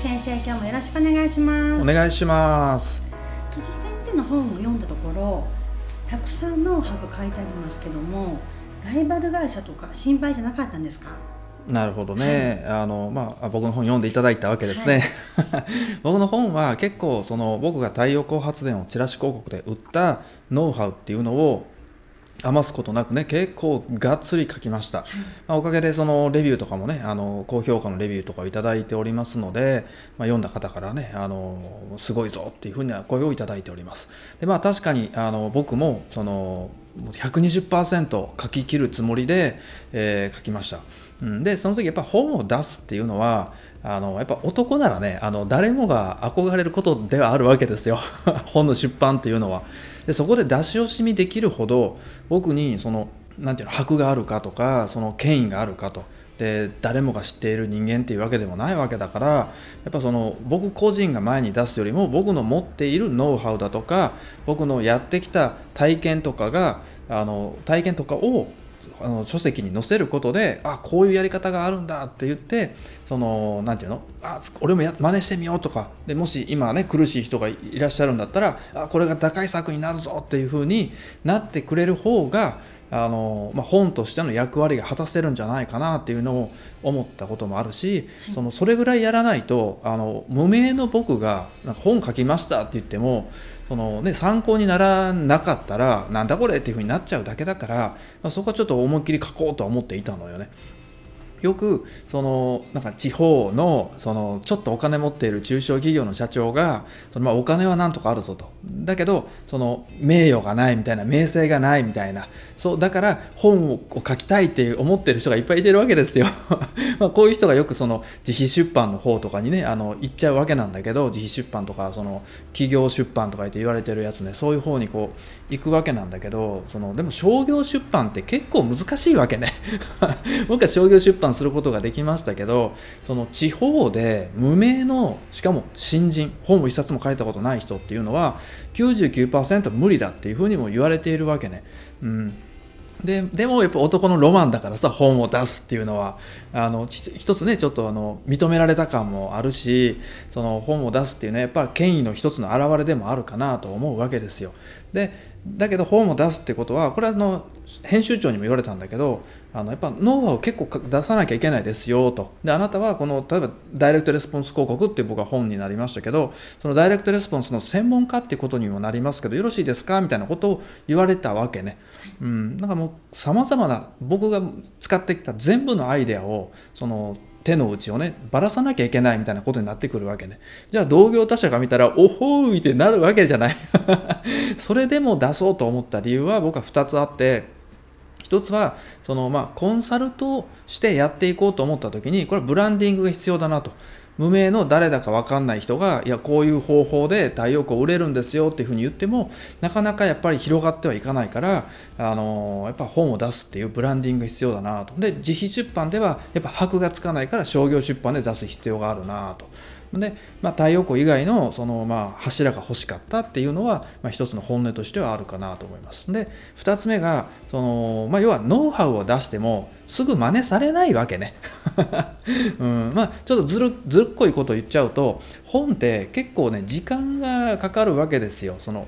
先生今日もよろしくお願いしますお願いします辻先生の本を読んだところたくさん脳波が書いてありますけどもライバル会社とか心配じゃなかったんですかなるほどね、はい、あのまあ、僕の本読んでいただいたわけですね、はい、僕の本は結構その僕が太陽光発電をチラシ広告で売ったノウハウっていうのを余すことなくね結構がっつり書きました、はい、まあ、おかげでそのレビューとかもねあの高評価のレビューとかを頂いておりますので、まあ、読んだ方からねあのすごいぞっていうふうは声を頂いておりますでまあ確かにあの僕もその120%書き切るつもりで、えー、書きました、うん、でその時やっぱ本を出すっていうのはあのやっぱ男ならねあの誰もが憧れることではあるわけですよ 本の出版っていうのはでそこで出し惜しみできるほど僕にそのなんていうの箔があるかとかその権威があるかとで誰もが知っている人間っていうわけでもないわけだからやっぱその僕個人が前に出すよりも僕の持っているノウハウだとか僕のやってきた体験とかがあの体験とかをあの書籍に載せることであこういうやり方があるんだって言ってその何て言うのあ俺もや真似してみようとかでもし今ね苦しい人がいらっしゃるんだったらあこれが打開策になるぞっていう風になってくれる方があのまあ、本としての役割が果たせるんじゃないかなっていうのを思ったこともあるし、はい、そのそれぐらいやらないとあの無名の僕がなんか本書きましたって言ってもその、ね、参考にならなかったらなんだこれっていうふうになっちゃうだけだから、まあ、そこはちょっと思いっきり書こうとは思っていたのよね。よくそのなんか地方のそのちょっとお金持っている中小企業の社長がそのまあお金はなんとかあるぞとだけどその名誉がないみたいな名声がないみたいなそうだから本を書きたいって思ってる人がいっぱいいてるわけですよ まこういう人がよくその自費出版の方とかにねあの行っちゃうわけなんだけど自費出版とかその企業出版とかって言われてるやつねそういう方にこう行くわけなんだけどそのでも商業出版って結構難しいわけね 僕は商業出版判することができましたけどその地方で無名のしかも新人本を1冊も書いたことない人っていうのは99%無理だっていうふうにも言われているわけね。うんででもやっぱ男のロマンだからさ本を出すっていうのはあの一つねちょっとあの認められた感もあるしその本を出すっていうのはやっぱ権威の一つの表れでもあるかなと思うわけですよ。でだけど本を出すってことはこれはあの編集長にも言われたんだけどあのやっぱノウハウを結構出さなきゃいけないですよとであなたはこの例えばダイレクトレスポンス広告って僕は本になりましたけどそのダイレクトレスポンスの専門家っていうことにもなりますけどよろしいですかみたいなことを言われたわけね、うん、なんかもうさまざまな僕が使ってきた全部のアイデアをその手の内をねばらさなきゃいけないみたいなことになってくるわけねじゃあ同業他社が見たらおほういってなるわけじゃない それでも出そうと思った理由は僕は2つあって一つはその、まあ、コンサルトしてやっていこうと思った時にこれはブランディングが必要だなと無名の誰だか分かんない人がいやこういう方法で太陽光売れるんですよっていうふうに言ってもなかなかやっぱり広がってはいかないからあのやっぱ本を出すっていうブランディングが必要だなとで自費出版ではやっぱ箔がつかないから商業出版で出す必要があるなと。で、まあ、太陽光以外のそのまあ柱が欲しかったっていうのは、まあ、一つの本音としてはあるかなと思います。で2つ目がその、まあ、要はノウハウを出してもすぐ真似されないわけね。うん、まあちょっとずるずるっこいこと言っちゃうと本って結構ね時間がかかるわけですよ。その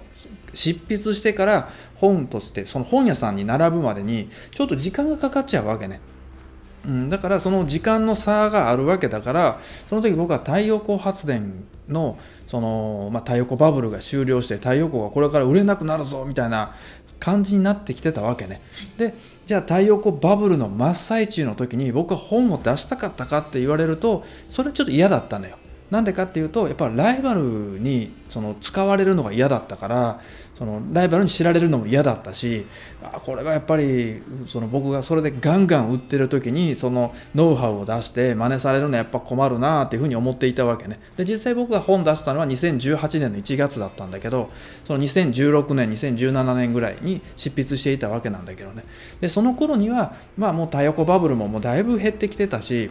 執筆してから本としてその本屋さんに並ぶまでにちょっと時間がかかっちゃうわけね。うん、だからその時間の差があるわけだからその時僕は太陽光発電のその、まあ、太陽光バブルが終了して太陽光がこれから売れなくなるぞみたいな感じになってきてたわけね。でじゃあ太陽光バブルの真っ最中の時に僕は本を出したかったかって言われるとそれちょっと嫌だったのよ。なんでかっていうとやっぱライバルにその使われるのが嫌だったからそのライバルに知られるのも嫌だったしあこれはやっぱりその僕がそれでガンガン売ってる時にそのノウハウを出して真似されるのはやっぱ困るなっていうふうに思っていたわけねで実際僕が本出したのは2018年の1月だったんだけどその2016年2017年ぐらいに執筆していたわけなんだけどねでその頃にはまあもう太陽光バブルももうだいぶ減ってきてたし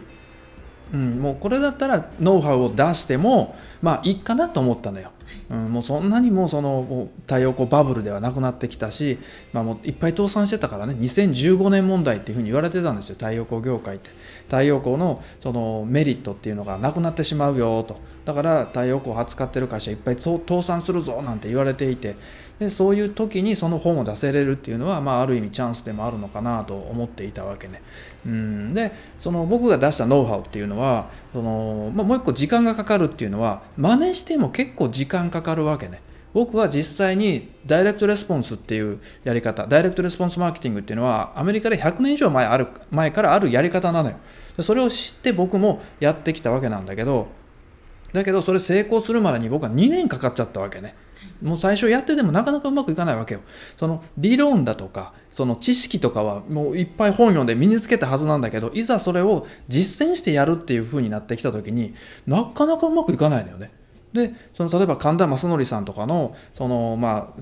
うん、もうこれだったらノウハウを出してもまあいいかなと思ったのよ。うん、もうそんなにもうその太陽光バブルではなくなってきたし、まあ、もういっぱい倒産してたからね2015年問題っていうふうに言われてたんですよ太陽光業界って太陽光のそのメリットっていうのがなくなってしまうよとだから太陽光を扱ってる会社いっぱい倒産するぞなんて言われていてでそういう時にその本を出せれるっていうのは、まあ、ある意味チャンスでもあるのかなと思っていたわけね。うんでその僕が出したノウハウっていうのはその、まあ、もう一個時間がかかるっていうのは真似しても結構時間かかるわけね。僕は実際にダイレクトレスポンスっていうやり方ダイレクトレスポンスマーケティングっていうのはアメリカで100年以上前ある前からあるやり方なのよそれを知って僕もやってきたわけなんだけどだけどそれ成功するまでに僕は2年かかっちゃったわけねもう最初やってでもなかなかうまくいかないわけよ。その理論だとか、その知識とかはもういっぱい本読んで身につけたはずなんだけど、いざそれを実践してやるっていう風になってきた時になかなかうまくいかないのよね。で、その例えば神田正則さんとかの、そのまあ、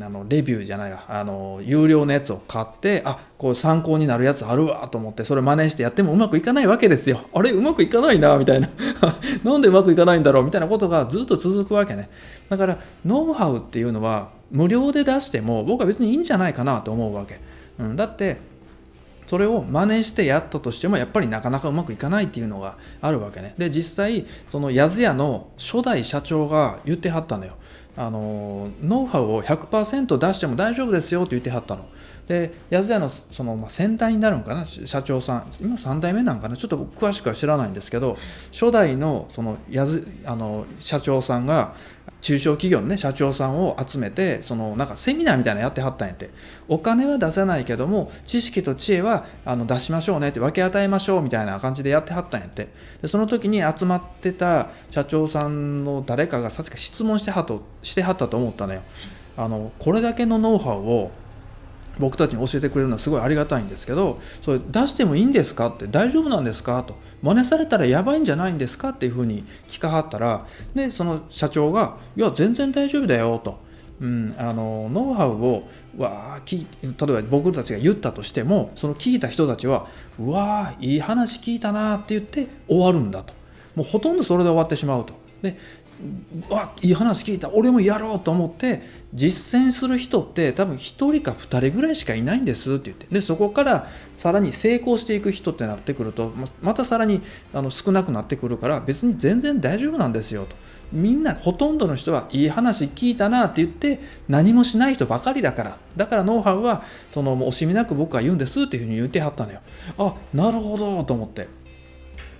あのレビューじゃないわあの有料のやつを買ってあこう参考になるやつあるわと思ってそれ真似してやってもうまくいかないわけですよあれうまくいかないなみたいな なんでうまくいかないんだろうみたいなことがずっと続くわけねだからノウハウっていうのは無料で出しても僕は別にいいんじゃないかなと思うわけ、うん、だってそれを真似してやったとしてもやっぱりなかなかうまくいかないっていうのがあるわけねで実際そのやずやの初代社長が言ってはったのよあのノウハウを100%出しても大丈夫ですよって言ってはったの。で、安田のその、まあ、先代になるんかな、社長さん、今3代目なんかな、ちょっと詳しくは知らないんですけど、初代のそのやずあの社長さんが、中小企業のね社長さんを集めてそのなんかセミナーみたいなのやってはったんやってお金は出せないけども知識と知恵はあの出しましょうねって分け与えましょうみたいな感じでやってはったんやってでその時に集まってた社長さんの誰かがさっき質問してはとしてはったと思ったのよあのこれだけのノウハウを僕たちに教えてくれるのはすごいありがたいんですけどそれ出してもいいんですかって大丈夫なんですかと真似されたらやばいんじゃないんですかっていうふうに聞かはったらでその社長が「いや全然大丈夫だよ」と。うん、あのノウハウをわ例えば僕たちが言ったとしてもその聞いた人たちは「うわいい話聞いたな」って言って終わるんだともうほとんどそれで終わってしまうとでわいい話聞いた俺もやろうと思って実践する人って多分1人か2人ぐらいしかいないんですって言ってでそこからさらに成功していく人ってなってくるとまたさらにあの少なくなってくるから別に全然大丈夫なんですよとみんなほとんどの人はいい話聞いたなって言って何もしない人ばかりだからだからノウハウはその惜しみなく僕は言うんですっていうふうに言ってはったのよあなるほどと思って。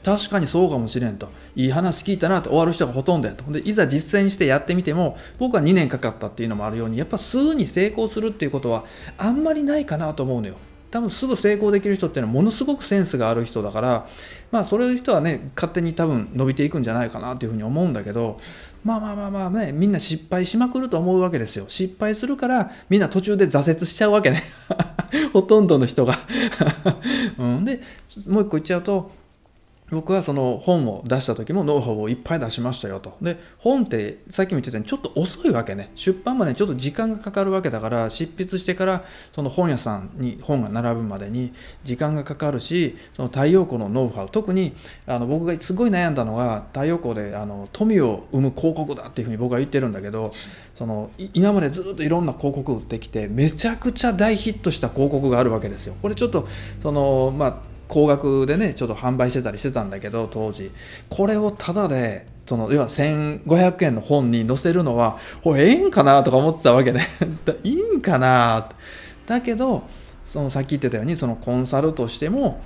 確かにそうかもしれんといい話聞いたなと終わる人がほとんどやとでいざ実践してやってみても僕は2年かかったっていうのもあるようにやっぱすぐに成功するっていうことはあんまりないかなと思うのよ多分すぐ成功できる人っていうのはものすごくセンスがある人だからまあそういう人はね勝手に多分伸びていくんじゃないかなっていうふうに思うんだけどまあまあまあまあねみんな失敗しまくると思うわけですよ失敗するからみんな途中で挫折しちゃうわけね ほとんどの人が うんでもう一個言っちゃうと僕はその本を出した時もノウハウをいっぱい出しましたよと。で、本ってさっきも言ってたようにちょっと遅いわけね。出版までちょっと時間がかかるわけだから、執筆してからその本屋さんに本が並ぶまでに時間がかかるし、その太陽光のノウハウ、特にあの僕がすごい悩んだのが太陽光であの富を生む広告だっていうふうに僕は言ってるんだけど、その今までずっといろんな広告売ってきて、めちゃくちゃ大ヒットした広告があるわけですよ。これちょっとその、まあ高額でねちょっと販売してたりしてたんだけど当時これをタダでその要は1500円の本に載せるのはこれええんかなとか思ってたわけね いいんかなだけどそのさっき言ってたようにそのコンサルとしても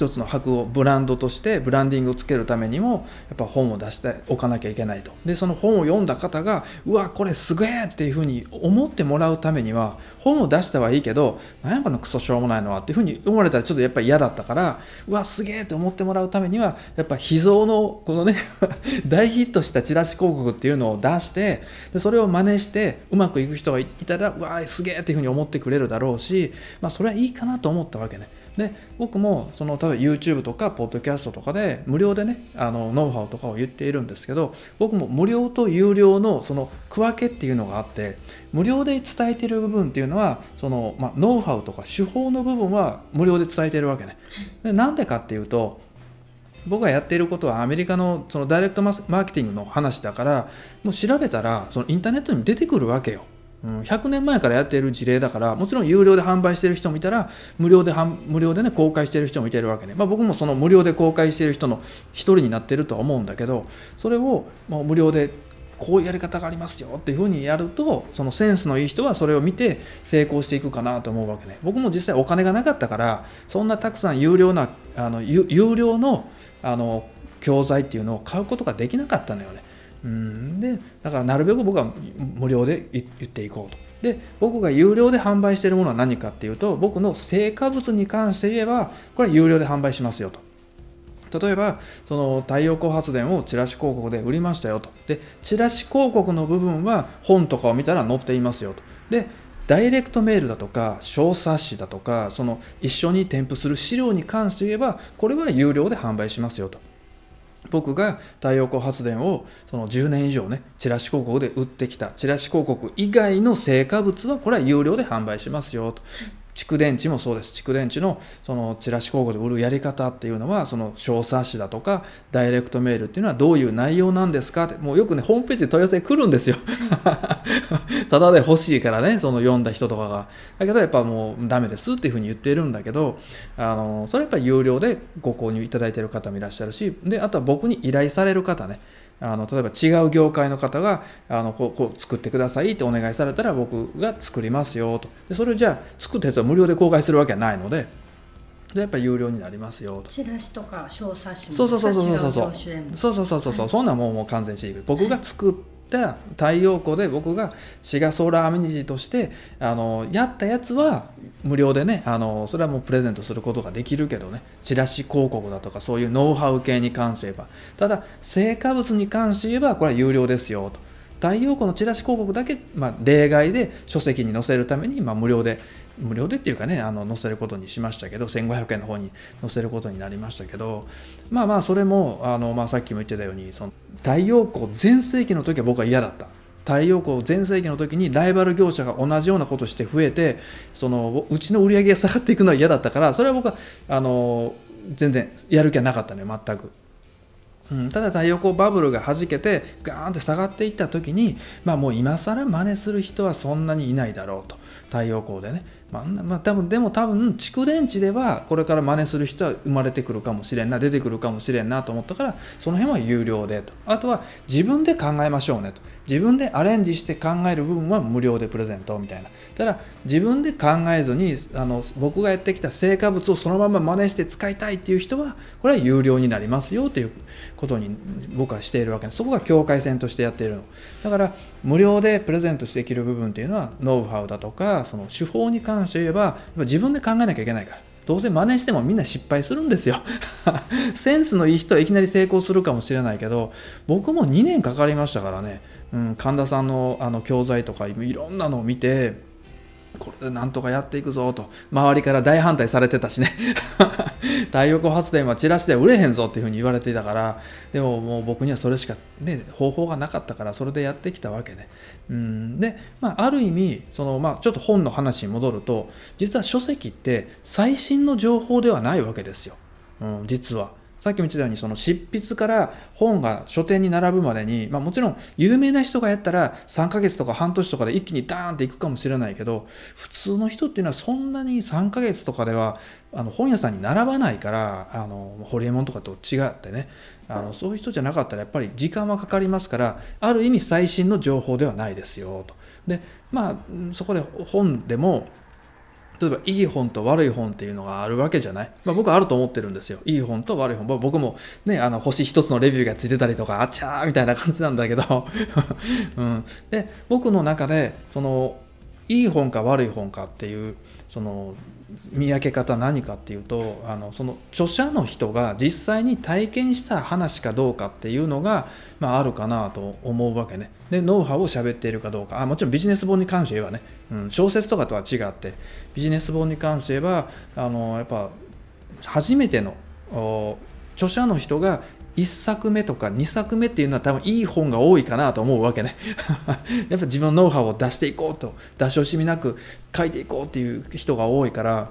一つの箔をブランドとしてブランディングをつけるためにもやっぱ本を出しておかなきゃいけないとでその本を読んだ方がうわこれすげえっていうふうに思ってもらうためには本を出したはいいけど何やこのクソしょうもないのはっていうふうに思われたらちょっとやっぱり嫌だったからうわすげえって思ってもらうためにはやっぱ秘蔵のこのね 大ヒットしたチラシ広告っていうのを出してでそれを真似してうまくいく人がいたらうわすげえっていうふうに思ってくれるだろうしまあそれはいいかなと思ったわけね。で僕もその例えば YouTube とかポッドキャストとかで無料でねあのノウハウとかを言っているんですけど僕も無料と有料のその区分けっていうのがあって無料で伝えてる部分っていうのはその、まあ、ノウハウとか手法の部分は無料で伝えてるわけね。でなんでかっていうと僕がやっていることはアメリカのそのダイレクトマーケティングの話だからもう調べたらそのインターネットに出てくるわけよ。うん、100年前からやっている事例だからもちろん有料で販売している人を見たら無料で無料で、ね、公開している人もいてるわけね、まあ、僕もその無料で公開している人の一人になってるとは思うんだけどそれをもう無料でこういうやり方がありますよっていうふうにやるとそのセンスのいい人はそれを見て成功していくかなと思うわけね僕も実際お金がなかったからそんなたくさん有料なあの有料のあの教材っていうのを買うことができなかったのよねうんでだからなるべく僕は無料で言っていこうと。で僕が有料で販売しているものは何かっていうと僕の成果物に関して言えばこれは有料で販売しますよと。例えばその太陽光発電をチラシ広告で売りましたよとでチラシ広告の部分は本とかを見たら載っていますよとでダイレクトメールだとか小冊子だとかその一緒に添付する資料に関して言えばこれは有料で販売しますよと僕が太陽光発電をその10年以上ねチラシ広告で売ってきたチラシ広告以外の成果物はこれは有料で販売しますよと蓄電池もそうです蓄電池のそのチラシ広告で売るやり方っていうのはその小冊子だとかダイレクトメールっていうのはどういう内容なんですかってもうよくねホームページで問い合わせ来るんですよ ただで欲しいからねその読んだ人とかがだけどやっぱもうダメですっていうふうに言ってるんだけどあのそれやっぱり有料でご購入いただいてる方もいらっしゃるしであとは僕に依頼される方ねあの例えば違う業界の方があのこうこう作ってくださいってお願いされたら僕が作りますよとでそれをじゃあ作ったやつは無料で公開するわけはないのでやっぱ有料になりますよとチラシとか小冊子もそうそうそうそうそうそうそうそうそうそうそう、そんなもんもう完全に僕が作った太陽光で僕がシガソーラーアメニティとしてあのやったやつは無料でねあのそれはもうプレゼントすることができるけどねチラシ広告だとかそういうノウハウ系に関して言えばただ成果物に関して言えばこれは有料ですよと太陽光のチラシ広告だけ、まあ、例外で書籍に載せるために、まあ、無料で無料でっていうかねあの載せることにしましたけど1500円の方に載せることになりましたけどまあまあそれもあの、まあ、さっきも言ってたようにその太陽光全盛期の時は僕は嫌だった太陽光全盛期の時にライバル業者が同じようなことして増えてそのうちの売り上げが下がっていくのは嫌だったからそれは僕はあの全然やる気はなかったね全く。うん、ただ太陽光バブルがはじけてガーンって下がっていった時にまあもう今更真似する人はそんなにいないだろうと太陽光でねまあまあ、多分でも多分蓄電池ではこれから真似する人は生まれてくるかもしれんな出てくるかもしれんなと思ったからその辺は有料でとあとは自分で考えましょうねと自分でアレンジして考える部分は無料でプレゼントみたいなただ自分で考えずにあの僕がやってきた成果物をそのまま真似して使いたいっていう人はこれは有料になりますよということに僕はしているわけですそこが境界線としてやっているのだから無料でプレゼントしてできる部分っていうのはノウハウだとかその手法に関関して言えば自分で考えなきゃいけないから。どうせ真似してもみんな失敗するんですよ センスのいい人はいきなり成功するかもしれないけど、僕も2年かかりましたからね、うん、神田さんのあの教材とかいろんなのを見て、これなんとかやっていくぞと周りから大反対されてたしね 太陽光発電はチラシで売れへんぞっていうふうに言われていたからでももう僕にはそれしか、ね、方法がなかったからそれでやってきたわけでうんで、まあ、ある意味その、まあ、ちょっと本の話に戻ると実は書籍って最新の情報ではないわけですよ、うん、実は。さっきも言ってたようにその執筆から本が書店に並ぶまでに、まあ、もちろん有名な人がやったら3ヶ月とか半年とかで一気にダーンっていくかもしれないけど普通の人っていうのはそんなに3ヶ月とかではあの本屋さんに並ばないからあのホリエモンとかと違ってねあのそういう人じゃなかったらやっぱり時間はかかりますからある意味最新の情報ではないですよと。でまあそこで本でも例えばいい本と悪い本っていうのがあるわけじゃない、まあ、僕はあると思ってるんですよいい本と悪い本、まあ、僕もねあの星一つのレビューがついてたりとかあちゃーみたいな感じなんだけど、うん、で僕の中でそのいい本か悪い本かっていうその見分け方何かっていうとあのその著者の人が実際に体験した話かどうかっていうのが、まあ、あるかなと思うわけねでノウハウを喋っているかどうかあもちろんビジネス本に関して言えばね、うん、小説とかとは違ってビジネス本に関して言えばあのやっぱ初めての著者の人が1作目とか2作目っていうのは多分いい本が多いかなと思うわけね やっぱ自分のノウハウを出していこうと出し惜しみなく書いていこうっていう人が多いから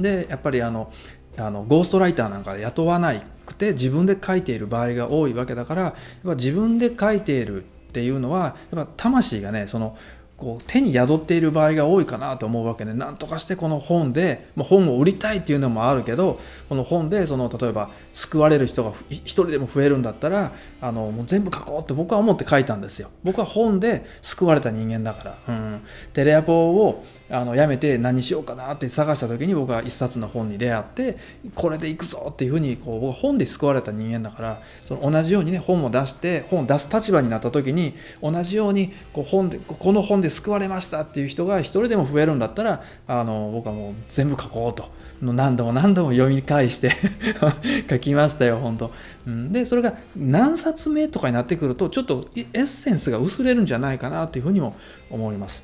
でやっぱりあのあのゴーストライターなんか雇わなくて自分で書いている場合が多いわけだからやっぱ自分で書いているっていうのはやっぱ魂がねそのこう手に宿っている場合が多いかなと思うわけで、なんとかしてこの本で、まあ、本を売りたいっていうのもあるけど、この本でその例えば救われる人が一人でも増えるんだったら、あのもう全部書こうって僕は思って書いたんですよ。僕は本で救われた人間だから。うん、テレアポをあの辞めて何しようかなって探した時に僕は一冊の本に出会ってこれでいくぞっていうふうにこう僕は本で救われた人間だからその同じようにね本を出して本を出す立場になった時に同じようにこう本でこの本で救われましたっていう人が一人でも増えるんだったらあの僕はもう全部書こうと何度も何度も読み返して 書きましたよ本当、うん、でそれが何冊目とかになってくるとちょっとエッセンスが薄れるんじゃないかなというふうにも思います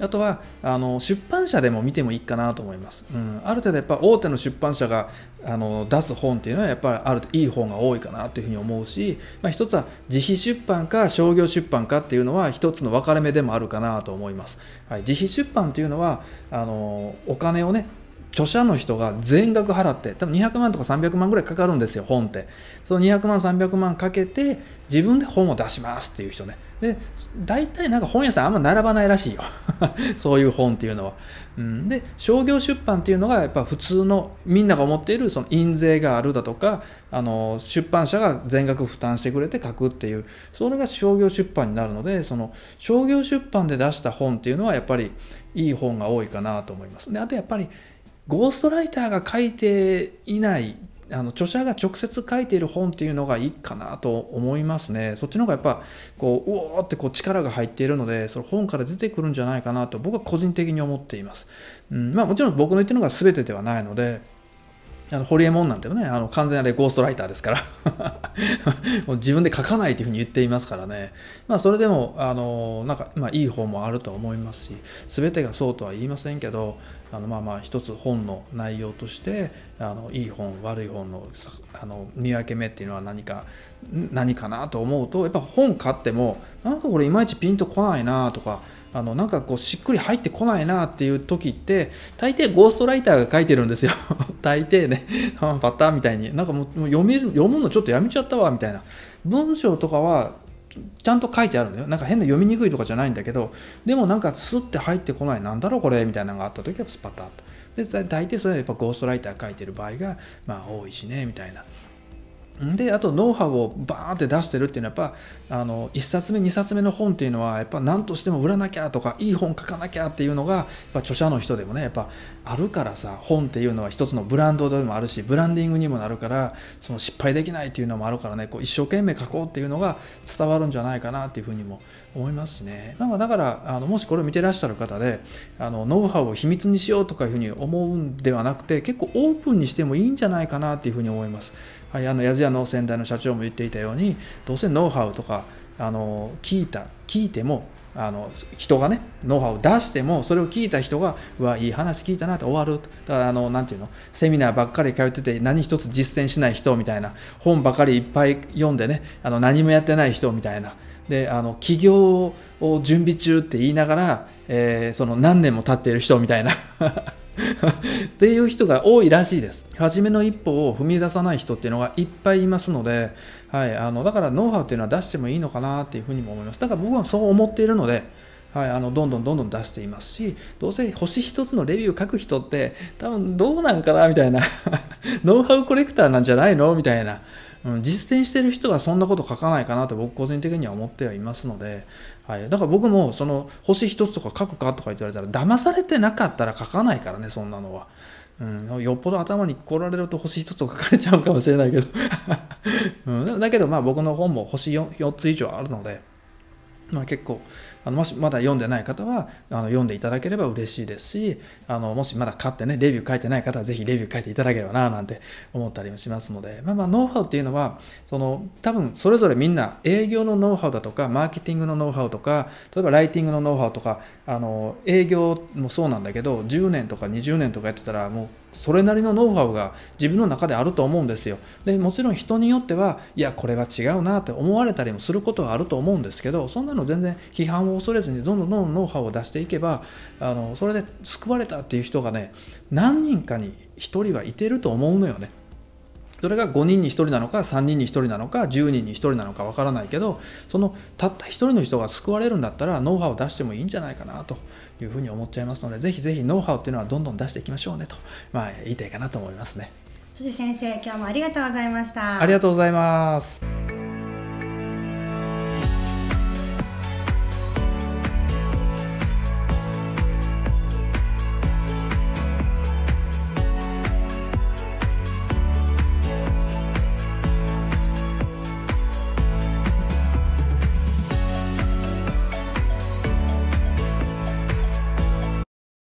あとはあの出版社でも見てもいいかなと思います、うん、ある程度やっぱ大手の出版社があの出す本っていうのはやっぱりあるといい本が多いかなというふうに思うし、まあ、一つは自費出版か商業出版かっていうのは一つの分かれ目でもあるかなと思います、はい、自費出版っていうのはあのお金をね著者の人が全額払って多分200万とか300万ぐらいかかるんですよ本ってその200万300万かけて自分で本を出しますっていう人ねで大体なんか本屋さんあんま並ばないらしいよ そういう本っていうのは、うん、で商業出版っていうのがやっぱ普通のみんなが思っているその印税があるだとかあの出版社が全額負担してくれて書くっていうそれが商業出版になるのでその商業出版で出した本っていうのはやっぱりいい本が多いかなと思いますであとやっぱりゴーストライターが書いていないあの著者が直接書いている本っていうのがいいかなと思いますね。そっちの方がやっぱこううおーってこう力が入っているのでその本から出てくるんじゃないかなと僕は個人的に思っています。うんまあ、もちろん僕の言ってるのが全てではないので。あのホリエモンなんてね、あの完全あれゴーストライターですから 自分で書かないというふうに言っていますからね、まあ、それでもあのなんか、まあ、いい方もあると思いますし、全てがそうとは言いませんけど、あのまあまあ一つ本の内容としてあのいい本悪い本のあの見分け目っていうのは何か何かなと思うとやっぱ本買ってもなんかこれいまいちピンとこないなとかあのなんかこうしっくり入ってこないなっていう時って大抵ゴーストライターが書いてるんですよ 大抵ねパターンみたいになんかもう読める読むのちょっとやめちゃったわみたいな文章とかはちゃんと書いてあるのよなんか変な読みにくいとかじゃないんだけどでもなんかスッて入ってこないなんだろうこれみたいなのがあった時はスパタッとで大抵それはやっぱゴーストライター書いてる場合がまあ多いしねみたいなであとノウハウをバーンって出してるっていうのはやっぱあの1冊目2冊目の本っていうのはやっぱ何としても売らなきゃとかいい本書かなきゃっていうのがやっぱ著者の人でもねやっぱあるからさ本っていうのは一つのブランドでもあるしブランディングにもなるからその失敗できないっていうのもあるからねこう一生懸命書こうっていうのが伝わるんじゃないかなっていうふうにも思いますしねなんかだからあのもしこれを見てらっしゃる方であのノウハウを秘密にしようとかいうふうに思うんではなくて結構オープンにしてもいいんじゃないかなっていうふうに思います。はい、あのや津やの先代の社長も言っていたようにどうせノウハウとかあの聞いた聞いてもあの人がねノウハウを出してもそれを聞いた人がうわいい話聞いたなって終わるだからあのなんていうのセミナーばっかり通ってて何一つ実践しない人みたいな本ばかりいっぱい読んでねあの何もやってない人みたいなであの起業を準備中って言いながら、えー、その何年も経っている人みたいなっていう人が多いらしいです。初めの一歩を踏み出さない人っていうのがいっぱいいますので、はい、あのだからノウハウっていうのは出してもいいのかなっていうふうにも思います。だから僕はそう思っているので、はい、あのどんどんどんどん出していますしどうせ星1つのレビュー書く人って多分どうなんかなみたいな ノウハウコレクターなんじゃないのみたいなうん、実践してる人はそんなこと書かないかなと僕個人的には思ってはいますので、はい、だから僕もその星一つとか書くかとか言われたら騙されてなかったら書かないからねそんなのは。うん、よっぽど頭に来られると星1つとか書かれちゃうかもしれないけど うん、だけどまあ僕の本も星 4, 4つ以上あるので、まあ、結構あのもしまだ読んでない方はあの読んでいただければ嬉しいですしあのもしまだ買ってねレビュー書いてない方はぜひレビュー書いていただければななんて思ったりもしますので、まあ、まあノウハウっていうのはその多分それぞれみんな営業のノウハウだとかマーケティングのノウハウとか例えばライティングのノウハウとかあの営業もそうなんだけど10年とか20年とかやってたらもうそれなりのノウハウが自分の中であると思うんですよでもちろん人によってはいやこれは違うなって思われたりもすることはあると思うんですけどそんなの全然批判を恐れずにどんどんどんどんノウハウを出していけばあのそれで救われたっていう人がね何人かに1人はいてると思うのよねそれが5人に1人なのか3人に1人なのか10人に1人なのかわからないけどそのたった1人の人が救われるんだったらノウハウを出してもいいんじゃないかなというふうに思っちゃいますのでぜひぜひノウハウっていうのはどんどん出していきましょうねと、まあ、言いたいかなと思いますね。辻先生今日もありがとうございましたありがとうございます。